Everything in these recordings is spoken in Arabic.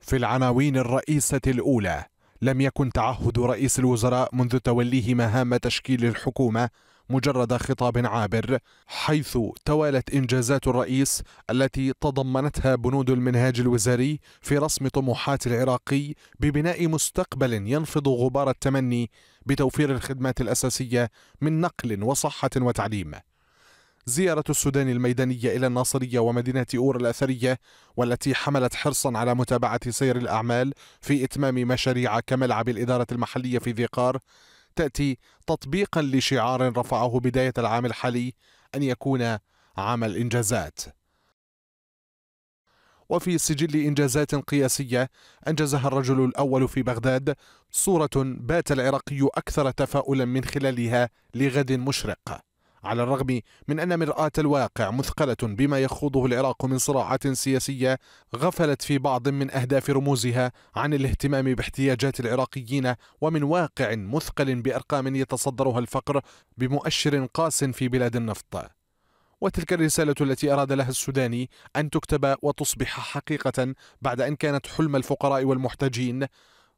في العناوين الرئيسة الأولى لم يكن تعهد رئيس الوزراء منذ توليه مهام تشكيل الحكومة مجرد خطاب عابر حيث توالت انجازات الرئيس التي تضمنتها بنود المنهاج الوزاري في رسم طموحات العراقي ببناء مستقبل ينفض غبار التمني بتوفير الخدمات الاساسيه من نقل وصحه وتعليم زيارة السودان الميدانية إلى الناصرية ومدينة أور الأثرية والتي حملت حرصا على متابعة سير الأعمال في إتمام مشاريع كملعب الإدارة المحلية في ذيقار تأتي تطبيقا لشعار رفعه بداية العام الحالي أن يكون عام الإنجازات وفي سجل إنجازات قياسية أنجزها الرجل الأول في بغداد صورة بات العراقي أكثر تفاؤلا من خلالها لغد مشرق على الرغم من أن مرآة الواقع مثقلة بما يخوضه العراق من صراعات سياسية غفلت في بعض من أهداف رموزها عن الاهتمام باحتياجات العراقيين ومن واقع مثقل بأرقام يتصدرها الفقر بمؤشر قاس في بلاد النفط وتلك الرسالة التي أراد لها السوداني أن تكتب وتصبح حقيقة بعد أن كانت حلم الفقراء والمحتاجين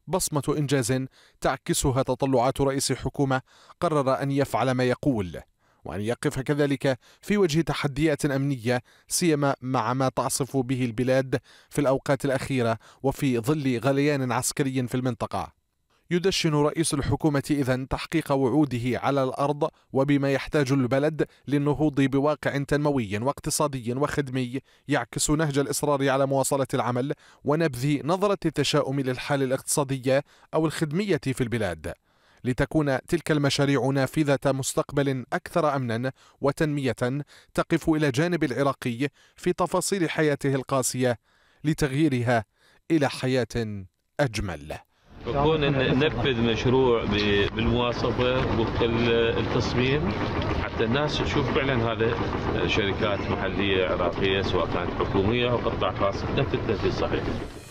بصمة إنجاز تعكسها تطلعات رئيس حكومة قرر أن يفعل ما يقول وأن يقف كذلك في وجه تحديات أمنية سيما مع ما تعصف به البلاد في الأوقات الأخيرة وفي ظل غليان عسكري في المنطقة يدشن رئيس الحكومة إذا تحقيق وعوده على الأرض وبما يحتاج البلد للنهوض بواقع تنموي واقتصادي وخدمي يعكس نهج الإصرار على مواصلة العمل ونبذ نظرة التشاؤم للحال الاقتصادية أو الخدمية في البلاد لتكون تلك المشاريع نافذة مستقبل أكثر أمنا وتنمية تقف إلى جانب العراقي في تفاصيل حياته القاسية لتغييرها إلى حياة أجمل بكون ننفذ مشروع بالمواصفة وفق التصميم حتى الناس تشوف فعلا هذا شركات محلية عراقية سواء كانت حكومية أو قطاع خاص تنفذ تنفيذ صحيح